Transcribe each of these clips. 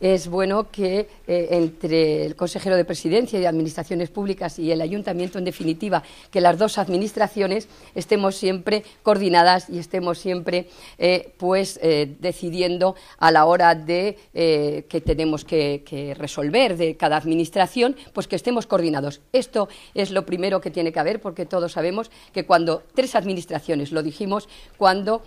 es bueno que eh, entre el consejero de Presidencia y Administraciones Públicas y el Ayuntamiento, en definitiva, que las dos administraciones estemos siempre coordinadas y estemos siempre eh, pues, eh, decidiendo a la hora de que tenemos que, resolver de cada administración, pues que estemos coordinados. Esto es lo primero que tiene que haber, porque todos sabemos que cuando tres administraciones, lo dijimos, cuando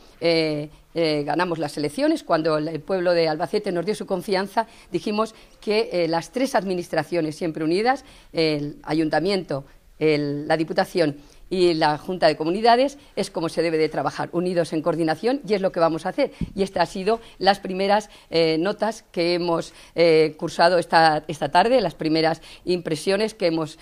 eh, ganamos las elecciones, cuando el pueblo de Albacete nos dio su confianza, dijimos que eh, las tres administraciones siempre unidas, el ayuntamiento, la diputación y la Junta de Comunidades es como se debe de trabajar, unidos en coordinación, y es lo que vamos a hacer. Y estas han sido las primeras eh, notas que hemos cursado esta, esta, tarde, las primeras impresiones que hemos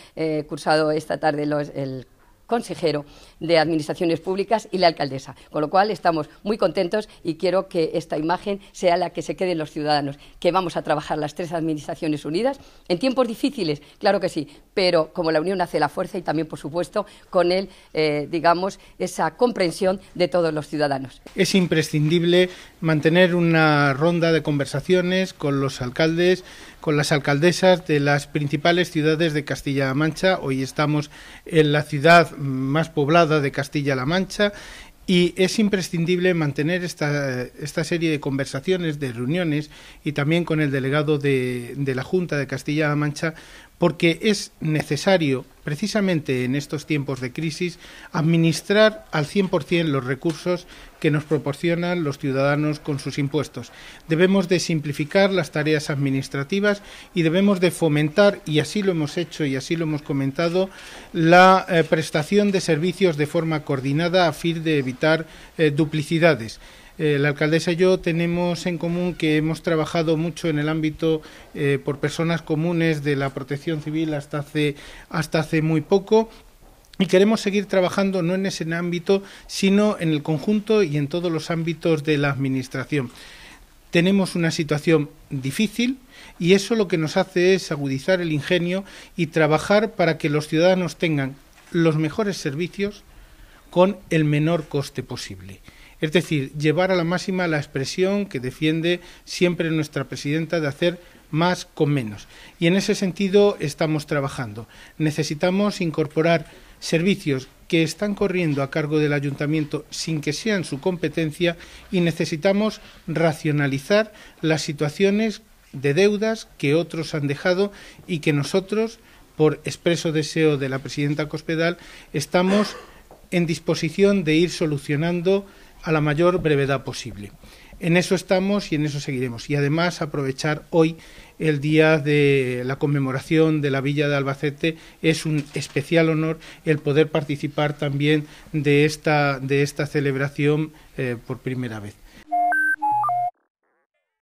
cursado esta tarde los, el consejero de Administraciones Públicas y la alcaldesa. Con lo cual estamos muy contentos y quiero que esta imagen sea la que se queden los ciudadanos, que vamos a trabajar las tres administraciones unidas en tiempos difíciles, claro que sí, pero como la unión hace la fuerza y también, por supuesto, con él, eh, digamos, esa comprensión de todos los ciudadanos. Es imprescindible mantener una ronda de conversaciones con los alcaldes con las alcaldesas de las principales ciudades de Castilla-La Mancha. Hoy estamos en la ciudad más poblada de Castilla-La Mancha y es imprescindible mantener esta, esta, serie de conversaciones, de reuniones y también con el delegado de, de la Junta de Castilla-La Mancha, porque es necesario, precisamente en estos tiempos de crisis, administrar al 100% los recursos que nos proporcionan los ciudadanos con sus impuestos. Debemos de simplificar las tareas administrativas y debemos de fomentar, y así lo hemos hecho y así lo hemos comentado, la eh, prestación de servicios de forma coordinada a fin de evitar eh, duplicidades. Eh, la alcaldesa y yo tenemos en común que hemos trabajado mucho en el ámbito eh, por personas comunes de la protección civil hasta hace, hasta hace muy poco. Y queremos seguir trabajando no en ese ámbito, sino en el conjunto y en todos los ámbitos de la Administración. Tenemos una situación difícil, y eso lo que nos hace es agudizar el ingenio y trabajar para que los ciudadanos tengan los mejores servicios con el menor coste posible. Es decir, llevar a la máxima la expresión que defiende siempre nuestra presidenta de hacer más con menos. Y en ese sentido estamos trabajando. Necesitamos incorporar servicios que están corriendo a cargo del ayuntamiento sin que sean su competencia y necesitamos racionalizar las situaciones de deudas que otros han dejado y que nosotros, por expreso deseo de la presidenta Cospedal, estamos en disposición de ir solucionando a la mayor brevedad posible. En eso estamos y en eso seguiremos. Y además aprovechar hoy el día de la conmemoración de la Villa de Albacete. Es un especial honor el poder participar también de esta, de esta celebración eh, por primera vez.